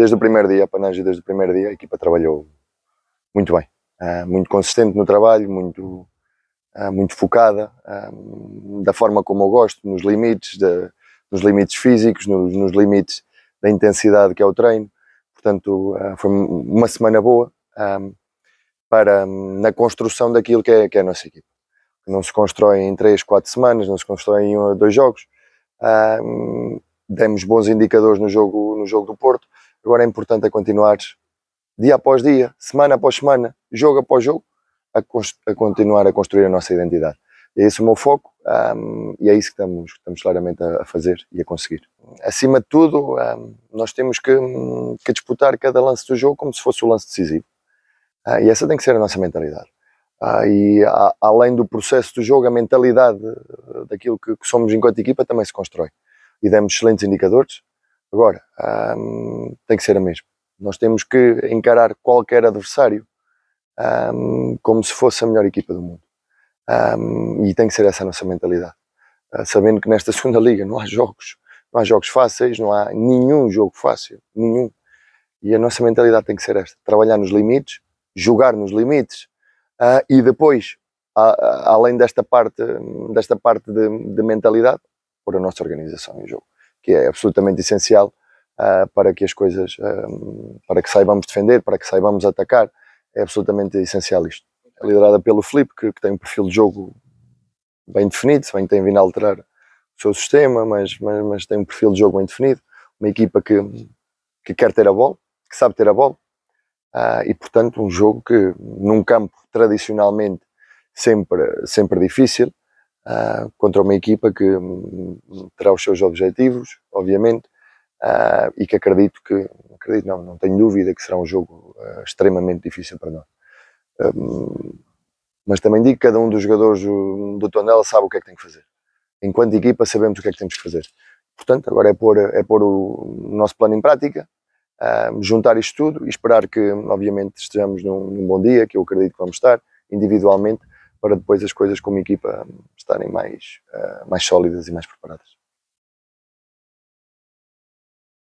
desde o primeiro dia, a desde o primeiro dia, a equipa trabalhou muito bem, ah, muito consistente no trabalho, muito, ah, muito focada, ah, da forma como eu gosto, nos limites, de, nos limites físicos, nos, nos, limites da intensidade que é o treino, portanto foi uma semana boa para, na construção daquilo que é, que é a nossa equipa. Não se constrói em 3, 4 semanas, não se constrói em 2 um, dois jogos, demos bons indicadores no jogo, no jogo do Porto, Agora é importante é continuar dia após dia, semana após semana, jogo após jogo, a, a continuar a construir a nossa identidade. É esse o meu foco um, e é isso que estamos, estamos claramente a, fazer e a conseguir. Acima de tudo, um, nós temos que, que, disputar cada lance do jogo como se fosse o lance decisivo. Uh, e essa tem que ser a nossa mentalidade. Uh, e a, além do processo do jogo, a mentalidade ah, daquilo que, que somos enquanto equipa também se constrói. E demos excelentes indicadores, Agora, hum, tem que ser a mesma. Nós temos que encarar qualquer adversário hum, como se fosse a melhor equipa do mundo. Hum, e tem que ser essa a nossa mentalidade. Uh, sabendo que nesta segunda liga não há jogos, não há jogos fáceis, não há nenhum jogo fácil, nenhum. E a nossa mentalidade tem que ser esta: trabalhar nos limites, jogar nos limites uh, e depois, a, a, além desta parte, desta parte de, de mentalidade, por a nossa organização em jogo que é absolutamente essencial uh, para que as coisas, ah, para que saibamos defender, para que saibamos atacar, é absolutamente essencial isto. É liderada pelo Felipe, que, que, tem um perfil de jogo bem definido, se bem que tem vindo a alterar o seu sistema, mas, mas, mas tem um perfil de jogo bem definido, uma equipa que, que quer ter a bola, que sabe ter a bola, uh, e portanto um jogo que num campo tradicionalmente sempre, sempre difícil, uh, contra uma equipa que hum, terá os seus objetivos, obviamente, uh, e que acredito que, acredito não, não tenho dúvida que será um jogo ah, extremamente difícil para nós. Um, mas também digo que cada um dos jogadores do, do Tondela sabe o que é que tem que fazer. Enquanto equipa sabemos o que é que temos que fazer. Portanto, agora é pôr, é pôr o nosso plano em prática, uh, juntar isto tudo e esperar que, obviamente, estejamos num, num, bom dia, que eu acredito que vamos estar, individualmente, para depois as coisas como equipa estarem mais, uh, mais sólidas e mais preparadas.